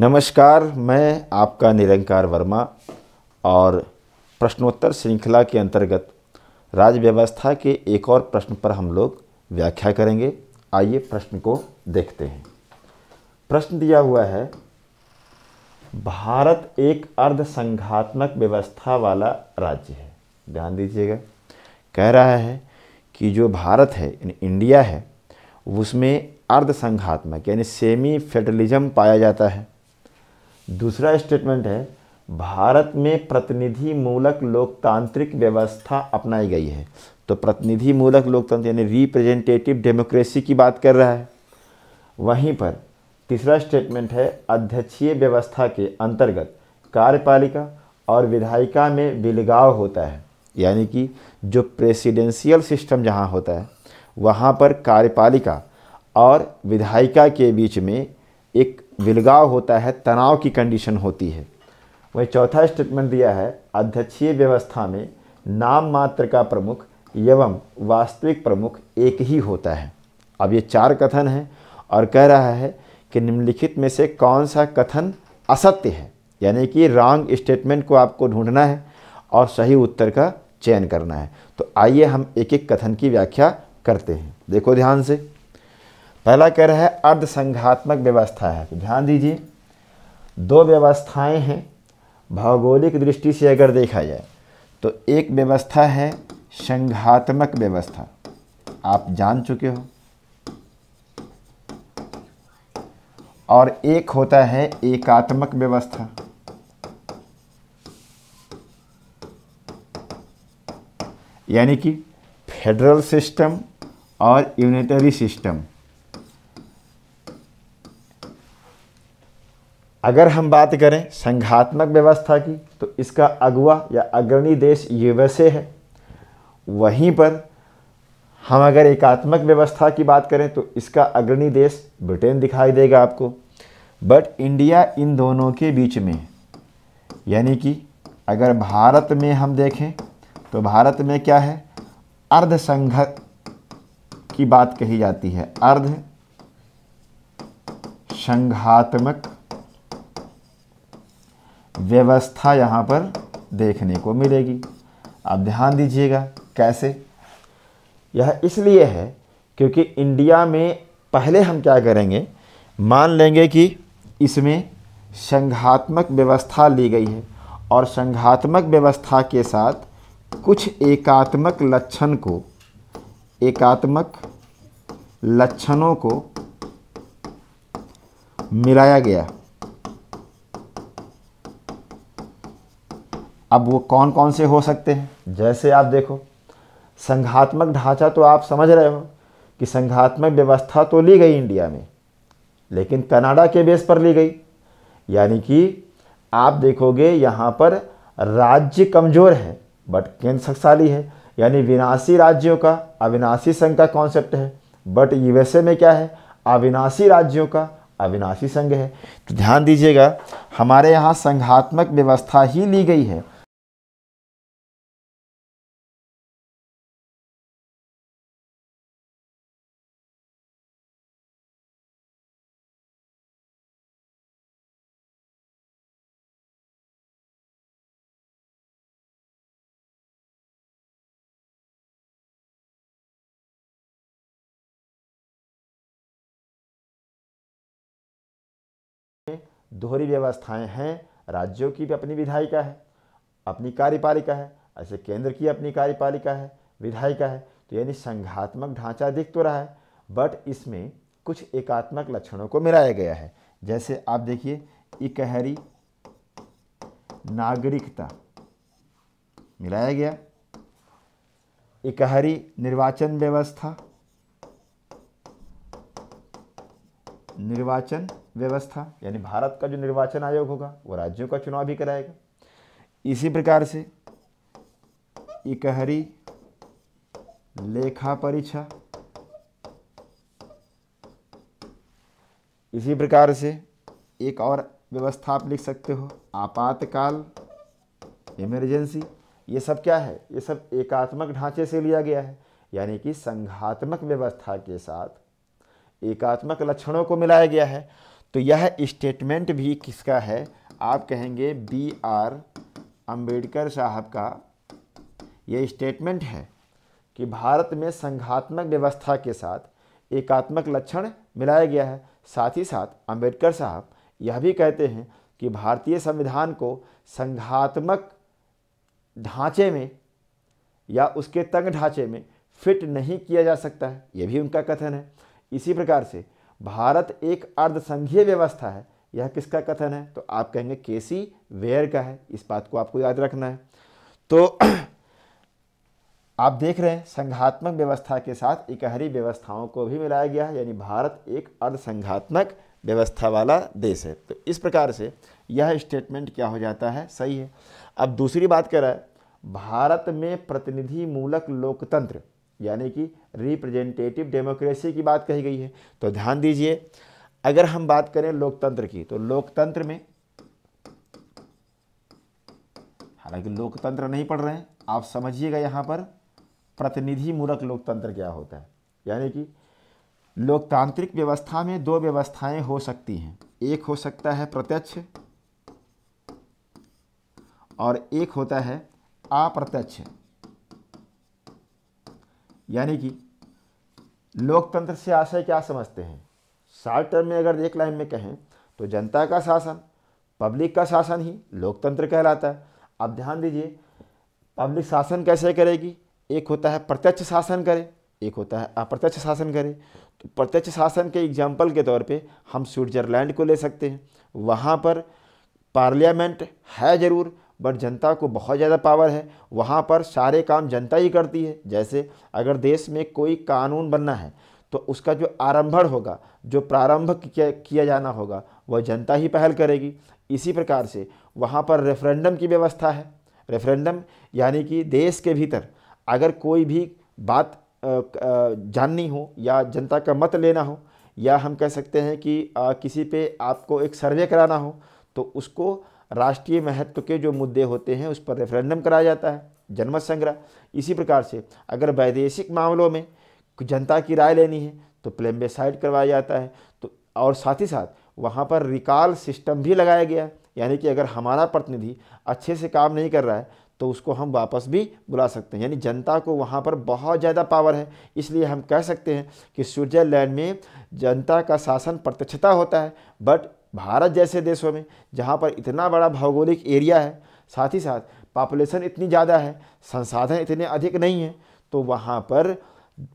नमस्कार मैं आपका निरंकार वर्मा और प्रश्नोत्तर श्रृंखला के अंतर्गत राज्य व्यवस्था के एक और प्रश्न पर हम लोग व्याख्या करेंगे आइए प्रश्न को देखते हैं प्रश्न दिया हुआ है भारत एक अर्धसंघात्मक व्यवस्था वाला राज्य है ध्यान दीजिएगा कह रहा है कि जो भारत है इंडिया है उसमें अर्धसंघात्मक यानी सेमी फेडरलिज्म पाया जाता है दूसरा स्टेटमेंट है भारत में प्रतिनिधि मूलक लोकतांत्रिक व्यवस्था अपनाई गई है तो प्रतिनिधि मूलक लोकतंत्र यानी रिप्रेजेंटेटिव डेमोक्रेसी की बात कर रहा है वहीं पर तीसरा स्टेटमेंट है अध्यक्षीय व्यवस्था के अंतर्गत कार्यपालिका और विधायिका में बिलगाव होता है यानी कि जो प्रेसिडेंशियल सिस्टम जहाँ होता है वहाँ पर कार्यपालिका और विधायिका के बीच में एक विलगाव होता है तनाव की कंडीशन होती है वही चौथा स्टेटमेंट दिया है अध्यक्षीय व्यवस्था में नाम मात्र का प्रमुख एवं वास्तविक प्रमुख एक ही होता है अब ये चार कथन हैं और कह रहा है कि निम्नलिखित में से कौन सा कथन असत्य है यानी कि रॉन्ग स्टेटमेंट को आपको ढूंढना है और सही उत्तर का चयन करना है तो आइए हम एक एक कथन की व्याख्या करते हैं देखो ध्यान से पहला कह रहा है अर्धसंघात्मक व्यवस्था है तो ध्यान दीजिए दो व्यवस्थाएं हैं भौगोलिक दृष्टि से अगर देखा जाए तो एक व्यवस्था है संघात्मक व्यवस्था आप जान चुके हो और एक होता है एकात्मक व्यवस्था यानी कि फेडरल सिस्टम और यूनिटरी सिस्टम अगर हम बात करें संघात्मक व्यवस्था की तो इसका अगुआ या अग्रणी देश यूएसए है वहीं पर हम अगर एकात्मक व्यवस्था की बात करें तो इसका अग्रणी देश ब्रिटेन दिखाई देगा आपको बट इंडिया इन दोनों के बीच में यानी कि अगर भारत में हम देखें तो भारत में क्या है अर्ध संघ की बात कही जाती है अर्ध संघात्मक व्यवस्था यहाँ पर देखने को मिलेगी आप ध्यान दीजिएगा कैसे यह इसलिए है क्योंकि इंडिया में पहले हम क्या करेंगे मान लेंगे कि इसमें संघात्मक व्यवस्था ली गई है और संघात्मक व्यवस्था के साथ कुछ एकात्मक लक्षण को एकात्मक लक्षणों को मिलाया गया अब वो कौन कौन से हो सकते हैं जैसे आप देखो संघात्मक ढांचा तो आप समझ रहे हो कि संघात्मक व्यवस्था तो ली गई इंडिया में लेकिन कनाडा के बेस पर ली गई यानी कि आप देखोगे यहाँ पर राज्य कमज़ोर है बट केंद्र शक्तिशाली है यानी विनाशी राज्यों का अविनाशी संघ का कॉन्सेप्ट है बट यूएसए में क्या है अविनाशी राज्यों का अविनाशी संघ है तो ध्यान दीजिएगा हमारे यहाँ संघात्मक व्यवस्था ही ली गई है दोहरी व्यवस्थाएं हैं राज्यों की भी अपनी विधायिका है अपनी कार्यपालिका है ऐसे केंद्र की अपनी कार्यपालिका है विधायिका है तो यानी संघात्मक ढांचा दिख तो रहा है बट इसमें कुछ एकात्मक लक्षणों को मिलाया गया है जैसे आप देखिए इकहरी नागरिकता मिलाया गया इकहरी निर्वाचन व्यवस्था निर्वाचन व्यवस्था यानी भारत का जो निर्वाचन आयोग होगा वो राज्यों का चुनाव भी कराएगा इसी प्रकार से इकहरी लेखा परीक्षा इसी प्रकार से एक और व्यवस्था आप लिख सकते हो आपातकाल इमरजेंसी ये सब क्या है ये सब एकात्मक ढांचे से लिया गया है यानी कि संघात्मक व्यवस्था के साथ एकात्मक लक्षणों को मिलाया गया है तो यह स्टेटमेंट भी किसका है आप कहेंगे बी आर अम्बेडकर साहब का यह स्टेटमेंट है कि भारत में संघात्मक व्यवस्था के साथ एकात्मक लक्षण मिलाया गया है साथ ही साथ अंबेडकर साहब यह भी कहते हैं कि भारतीय संविधान को संघात्मक ढांचे में या उसके तंग ढांचे में फिट नहीं किया जा सकता है ये भी उनका कथन है इसी प्रकार से भारत एक अर्धसंघीय व्यवस्था है यह किसका कथन है तो आप कहेंगे केसी वेयर का है इस बात को आपको याद रखना है तो आप देख रहे हैं संघात्मक व्यवस्था के साथ इकहरी व्यवस्थाओं को भी मिलाया गया है यानी भारत एक अर्धसंघात्मक व्यवस्था वाला देश है तो इस प्रकार से यह स्टेटमेंट क्या हो जाता है सही है अब दूसरी बात कर रहा है भारत में प्रतिनिधि मूलक लोकतंत्र यानी कि रिप्रेजेंटेटिव डेमोक्रेसी की बात कही गई है तो ध्यान दीजिए अगर हम बात करें लोकतंत्र की तो लोकतंत्र में हालांकि लोकतंत्र नहीं पढ़ रहे हैं आप समझिएगा यहां पर प्रतिनिधि मूलक लोकतंत्र क्या होता है यानी कि लोकतांत्रिक व्यवस्था में दो व्यवस्थाएं हो सकती हैं एक हो सकता है प्रत्यक्ष और एक होता है अप्रत्यक्ष यानी कि लोकतंत्र से आशय क्या समझते हैं शार्ट टर्म में अगर एक लाइन में कहें तो जनता का शासन पब्लिक का शासन ही लोकतंत्र कहलाता है अब ध्यान दीजिए पब्लिक शासन कैसे करेगी एक होता है प्रत्यक्ष शासन करे एक होता है अप्रत्यक्ष शासन करे तो प्रत्यक्ष शासन के एग्जाम्पल के तौर पे हम स्विट्ज़रलैंड को ले सकते हैं वहाँ पर पार्लियामेंट है ज़रूर बट जनता को बहुत ज़्यादा पावर है वहाँ पर सारे काम जनता ही करती है जैसे अगर देश में कोई कानून बनना है तो उसका जो आरंभण होगा जो प्रारंभ किया किया जाना होगा वह जनता ही पहल करेगी इसी प्रकार से वहाँ पर रेफरेंडम की व्यवस्था है रेफरेंडम यानी कि देश के भीतर अगर कोई भी बात जाननी हो या जनता का मत लेना हो या हम कह सकते हैं कि किसी पे आपको एक सर्वे कराना हो तो उसको राष्ट्रीय महत्व के जो मुद्दे होते हैं उस पर रेफरेंडम कराया जाता है जनमत संग्रह इसी प्रकार से अगर वैदेशिक मामलों में जनता की राय लेनी है तो प्लेम्बेसाइड करवाया जाता है तो और साथ ही साथ वहाँ पर रिकाल सिस्टम भी लगाया गया है यानी कि अगर हमारा प्रतिनिधि अच्छे से काम नहीं कर रहा है तो उसको हम वापस भी बुला सकते हैं यानी जनता को वहाँ पर बहुत ज़्यादा पावर है इसलिए हम कह सकते हैं कि स्विट्ज़रलैंड में जनता का शासन प्रत्यक्षता होता है बट भारत जैसे देशों में जहाँ पर इतना बड़ा भौगोलिक एरिया है साथ ही साथ पॉपुलेशन इतनी ज़्यादा है संसाधन इतने अधिक नहीं हैं तो वहाँ पर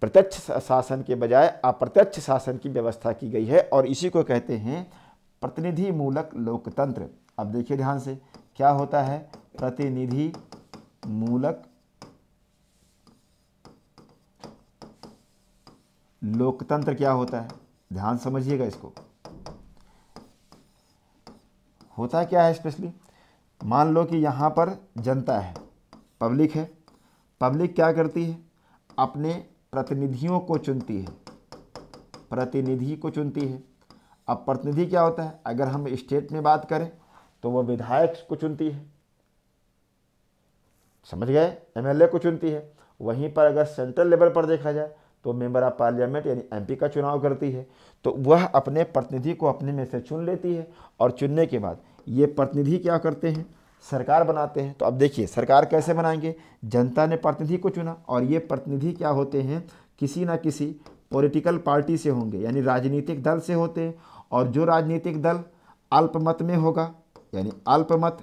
प्रत्यक्ष शासन के बजाय अप्रत्यक्ष शासन की व्यवस्था की गई है और इसी को कहते हैं प्रतिनिधि मूलक लोकतंत्र अब देखिए ध्यान से क्या होता है प्रतिनिधि मूलक लोकतंत्र क्या होता है ध्यान समझिएगा इसको होता क्या है स्पेशली मान लो कि यहाँ पर जनता है पब्लिक है पब्लिक क्या करती है अपने प्रतिनिधियों को चुनती है प्रतिनिधि को चुनती है अब प्रतिनिधि क्या होता है अगर हम स्टेट में बात करें तो वो विधायक को चुनती है समझ गए एमएलए को चुनती है वहीं पर अगर सेंट्रल लेवल पर देखा जाए तो मेंबर ऑफ पार्लियामेंट यानी एमपी का चुनाव करती है तो वह अपने प्रतिनिधि को अपने में से चुन लेती है और चुनने के बाद ये प्रतिनिधि क्या करते हैं सरकार बनाते हैं तो अब देखिए सरकार कैसे बनाएंगे जनता ने प्रतिनिधि को चुना और ये प्रतिनिधि क्या होते हैं किसी ना किसी पॉलिटिकल पार्टी से होंगे यानी राजनीतिक दल से होते हैं और जो राजनीतिक दल अल्पमत में होगा यानी अल्पमत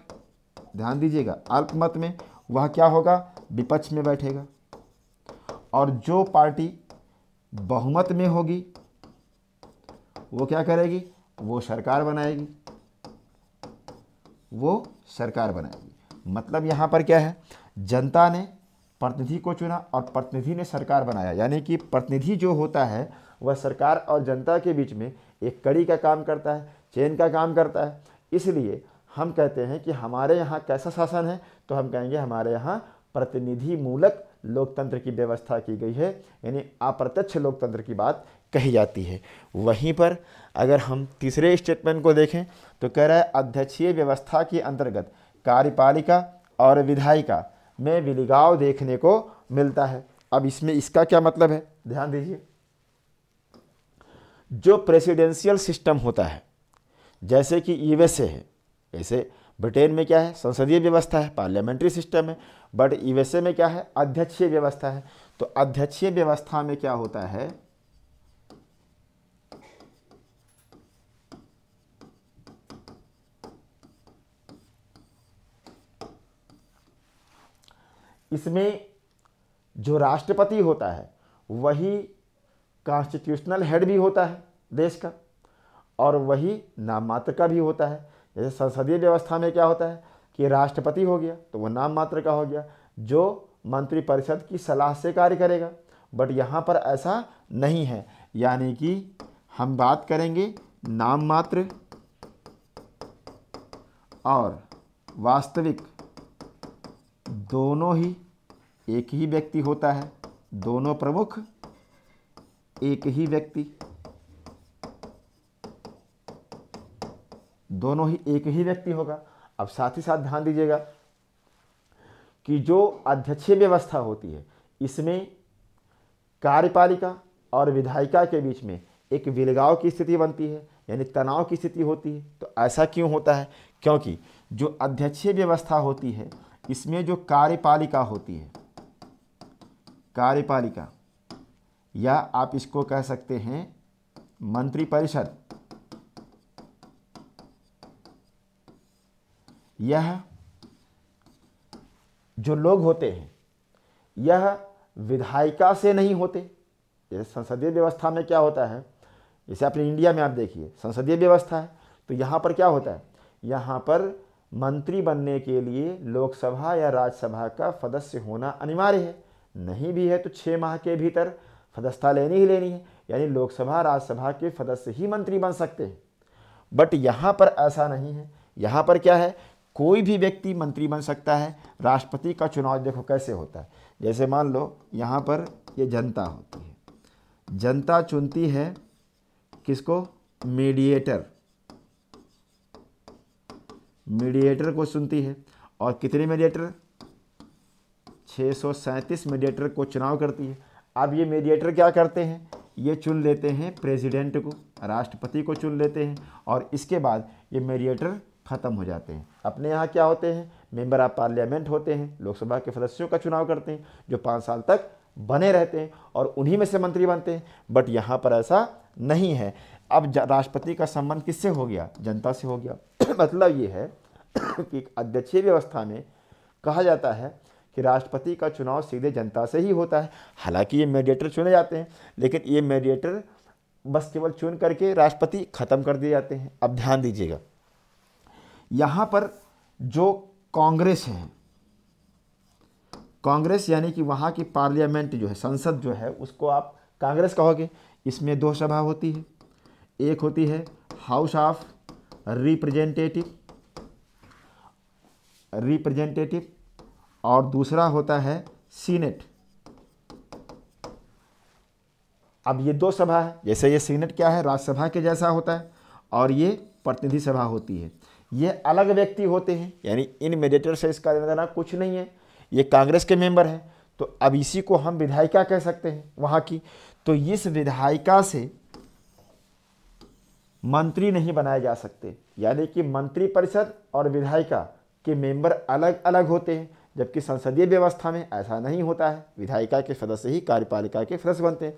ध्यान दीजिएगा अल्पमत में वह क्या होगा विपक्ष में बैठेगा और जो पार्टी बहुमत में होगी वो क्या करेगी वो सरकार बनाएगी वो सरकार बनाएगी मतलब यहाँ पर क्या है जनता ने प्रतिनिधि को चुना और प्रतिनिधि ने सरकार बनाया यानी कि प्रतिनिधि जो होता है वह सरकार और जनता के बीच में एक कड़ी का काम करता है चेन का काम करता है इसलिए हम कहते हैं कि हमारे यहाँ कैसा शासन है तो हम कहेंगे हमारे यहाँ प्रतिनिधि मूलक लोकतंत्र की व्यवस्था की गई है यानी अप्रत्यक्ष लोकतंत्र की बात कही जाती है वहीं पर अगर हम तीसरे स्टेटमेंट को देखें तो कह रहा है अध्यक्षीय व्यवस्था के अंतर्गत कार्यपालिका और विधायिका में विलिगाव देखने को मिलता है अब इसमें इसका क्या मतलब है ध्यान दीजिए जो प्रेसिडेंशियल सिस्टम होता है जैसे कि यूएसए है ऐसे ब्रिटेन में क्या है संसदीय व्यवस्था है पार्लियामेंट्री सिस्टम है बट यूएसए में क्या है अध्यक्षीय व्यवस्था है तो अध्यक्षीय व्यवस्था में क्या होता है इसमें जो राष्ट्रपति होता है वही कॉन्स्टिट्यूशनल हेड भी होता है देश का और वही नाममात्र का भी होता है जैसे संसदीय व्यवस्था में क्या होता है कि राष्ट्रपति हो गया तो वह नाम मात्र का हो गया जो मंत्रिपरिषद की सलाह से कार्य करेगा बट यहाँ पर ऐसा नहीं है यानी कि हम बात करेंगे नाम मात्र और वास्तविक दोनों ही एक ही व्यक्ति होता है दोनों प्रमुख एक ही व्यक्ति दोनों ही एक ही व्यक्ति होगा अब साथ ही साथ ध्यान दीजिएगा कि जो अध्यक्षीय व्यवस्था होती है इसमें कार्यपालिका और विधायिका के बीच में एक विलगाव की स्थिति बनती है यानी तनाव की स्थिति होती है तो ऐसा क्यों होता है क्योंकि जो अध्यक्षीय व्यवस्था होती है इसमें जो कार्यपालिका होती है कार्यपालिका या आप इसको कह सकते हैं मंत्रिपरिषद यह जो लोग होते हैं यह विधायिका से नहीं होते जैसे संसदीय व्यवस्था में क्या होता है जैसे अपने इंडिया में आप देखिए संसदीय व्यवस्था है तो यहाँ पर क्या होता है यहाँ पर मंत्री बनने के लिए लोकसभा या राज्यसभा का सदस्य होना अनिवार्य है नहीं भी है तो छः माह के भीतर सदस्यता लेनी ही लेनी है यानी लोकसभा राज्यसभा के सदस्य ही मंत्री बन सकते हैं बट यहाँ पर ऐसा नहीं है यहाँ पर क्या है कोई भी व्यक्ति मंत्री बन सकता है राष्ट्रपति का चुनाव देखो कैसे होता है जैसे मान लो यहाँ पर ये जनता होती है जनता चुनती है किसको मीडिएटर मीडिएटर को चुनती है और कितने मीडिएटर छः सौ सैंतीस मीडिएटर को चुनाव करती है अब ये मीडिएटर क्या करते हैं ये चुन लेते हैं प्रेसिडेंट को राष्ट्रपति को चुन लेते हैं और इसके बाद ये मीडिएटर ख़त्म हो जाते हैं अपने यहाँ क्या होते हैं मेंबर ऑफ पार्लियामेंट होते हैं लोकसभा के सदस्यों का चुनाव करते हैं जो पाँच साल तक बने रहते हैं और उन्हीं में से मंत्री बनते हैं बट यहाँ पर ऐसा नहीं है अब राष्ट्रपति का संबंध किससे हो गया जनता से हो गया मतलब ये है कि अध्यक्षीय व्यवस्था में कहा जाता है कि राष्ट्रपति का चुनाव सीधे जनता से ही होता है हालांकि ये मेडिएटर चुने जाते हैं लेकिन ये मेडिएटर बस केवल चुन करके राष्ट्रपति खत्म कर दिए जाते हैं अब ध्यान दीजिएगा यहां पर जो कांग्रेस है कांग्रेस यानी कि वहां की पार्लियामेंट जो है संसद जो है उसको आप कांग्रेस कहोगे इसमें दो सभा होती है एक होती है हाउस ऑफ रिप्रेजेंटेटिव रिप्रेजेंटेटिव और दूसरा होता है सीनेट अब ये दो सभा है जैसे ये सीनेट क्या है राज्यसभा के जैसा होता है और ये प्रतिनिधि सभा होती है ये अलग व्यक्ति होते हैं यानी इन मेडिटर से इसका लेना कुछ नहीं है ये कांग्रेस के मेंबर हैं तो अब इसी को हम विधायिका कह सकते हैं वहाँ की तो इस विधायिका से मंत्री नहीं बनाए जा सकते यानी कि मंत्री परिषद और विधायिका के मेंबर अलग अलग होते हैं जबकि संसदीय व्यवस्था में ऐसा नहीं होता है विधायिका के सदस्य ही कार्यपालिका के सदस्य बनते हैं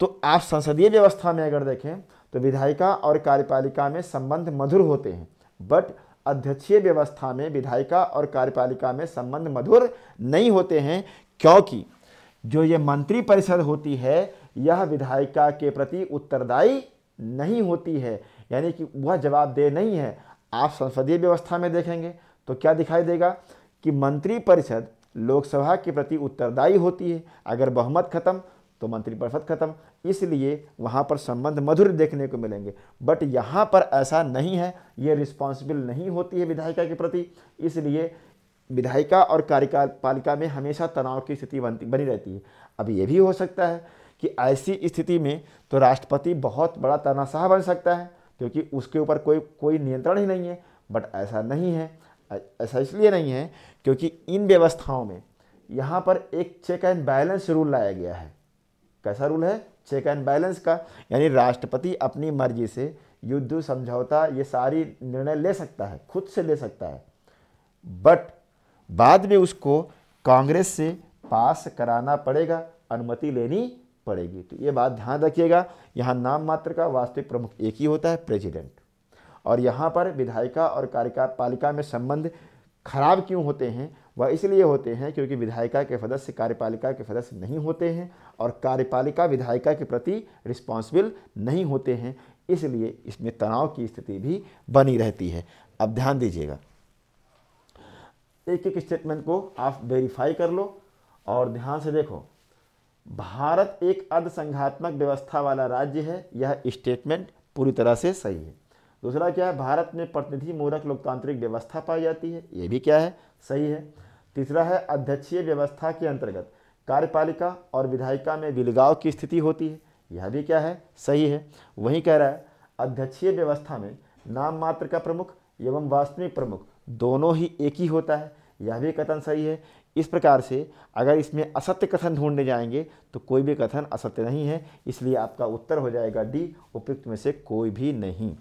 तो आप संसदीय व्यवस्था में अगर देखें तो विधायिका और कार्यपालिका में संबंध मधुर होते हैं बट अध्यक्षीय व्यवस्था में विधायिका और कार्यपालिका में संबंध मधुर नहीं होते हैं क्योंकि जो ये मंत्री परिषद होती है यह विधायिका के प्रति उत्तरदायी नहीं होती है यानी कि वह जवाबदेह नहीं है आप संसदीय व्यवस्था में देखेंगे तो क्या दिखाई देगा कि मंत्री परिषद लोकसभा के प्रति उत्तरदायी होती है अगर बहुमत खत्म तो मंत्रिपरिषद खत्म इसलिए वहाँ पर संबंध मधुर देखने को मिलेंगे बट यहाँ पर ऐसा नहीं है ये रिस्पॉन्सिबल नहीं होती है विधायिका के प्रति इसलिए विधायिका और कार्यकाल पालिका में हमेशा तनाव की स्थिति बनती बनी रहती है अब ये भी हो सकता है कि ऐसी स्थिति में तो राष्ट्रपति बहुत बड़ा तनासाह बन सकता है क्योंकि उसके ऊपर कोई कोई नियंत्रण ही नहीं है बट ऐसा नहीं है ऐसा इसलिए नहीं है क्योंकि इन व्यवस्थाओं में यहाँ पर एक चेक एंड बैलेंस रूल लाया गया है कैसा रूल है चेक एंड बैलेंस का यानी राष्ट्रपति अपनी मर्जी से युद्ध समझौता ये सारी निर्णय ले सकता है खुद से ले सकता है बट बाद में उसको कांग्रेस से पास कराना पड़ेगा अनुमति लेनी पड़ेगी तो ये बात ध्यान रखिएगा यहाँ नाम मात्र का वास्तविक प्रमुख एक ही होता है प्रेसिडेंट और यहाँ पर विधायिका और कार्यका पालिका में संबंध खराब क्यों होते हैं वह इसलिए होते हैं क्योंकि विधायिका के सदस्य कार्यपालिका के सदस्य नहीं होते हैं और कार्यपालिका विधायिका के प्रति रिस्पॉन्सिबल नहीं होते हैं इसलिए इसमें तनाव की स्थिति भी बनी रहती है अब ध्यान दीजिएगा एक एक स्टेटमेंट को आप वेरीफाई कर लो और ध्यान से देखो भारत एक अर्धसंघात्मक व्यवस्था वाला राज्य है यह स्टेटमेंट पूरी तरह से सही है दूसरा क्या है भारत में प्रतिनिधि मूलक लोकतांत्रिक व्यवस्था पाई जाती है यह भी क्या है सही है तीसरा है अध्यक्षीय व्यवस्था के अंतर्गत कार्यपालिका और विधायिका में विलगाव की स्थिति होती है यह भी क्या है सही है वहीं कह रहा है अध्यक्षीय व्यवस्था में नाम मात्र का प्रमुख एवं वास्तविक प्रमुख दोनों ही एक ही होता है यह भी कथन सही है इस प्रकार से अगर इसमें असत्य कथन ढूंढने जाएंगे तो कोई भी कथन असत्य नहीं है इसलिए आपका उत्तर हो जाएगा डी उपयुक्त में से कोई भी नहीं